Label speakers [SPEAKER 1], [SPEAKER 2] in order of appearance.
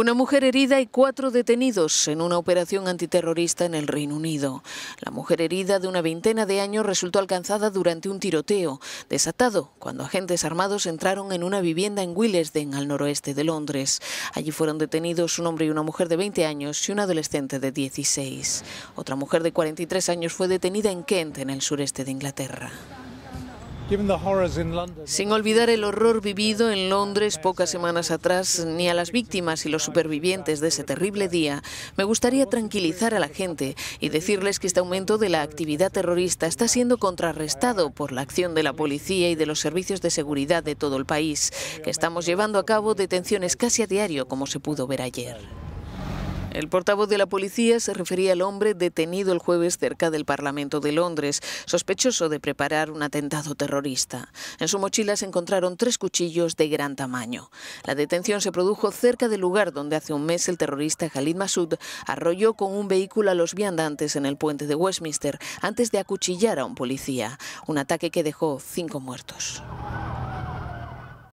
[SPEAKER 1] Una mujer herida y cuatro detenidos en una operación antiterrorista en el Reino Unido. La mujer herida de una veintena de años resultó alcanzada durante un tiroteo desatado cuando agentes armados entraron en una vivienda en Willesden, al noroeste de Londres. Allí fueron detenidos un hombre y una mujer de 20 años y un adolescente de 16. Otra mujer de 43 años fue detenida en Kent, en el sureste de Inglaterra. Sin olvidar el horror vivido en Londres pocas semanas atrás, ni a las víctimas y los supervivientes de ese terrible día, me gustaría tranquilizar a la gente y decirles que este aumento de la actividad terrorista está siendo contrarrestado por la acción de la policía y de los servicios de seguridad de todo el país, que estamos llevando a cabo detenciones casi a diario, como se pudo ver ayer. El portavoz de la policía se refería al hombre detenido el jueves cerca del Parlamento de Londres, sospechoso de preparar un atentado terrorista. En su mochila se encontraron tres cuchillos de gran tamaño. La detención se produjo cerca del lugar donde hace un mes el terrorista Khalid Massoud arrolló con un vehículo a los viandantes en el puente de Westminster antes de acuchillar a un policía. Un ataque que dejó cinco muertos.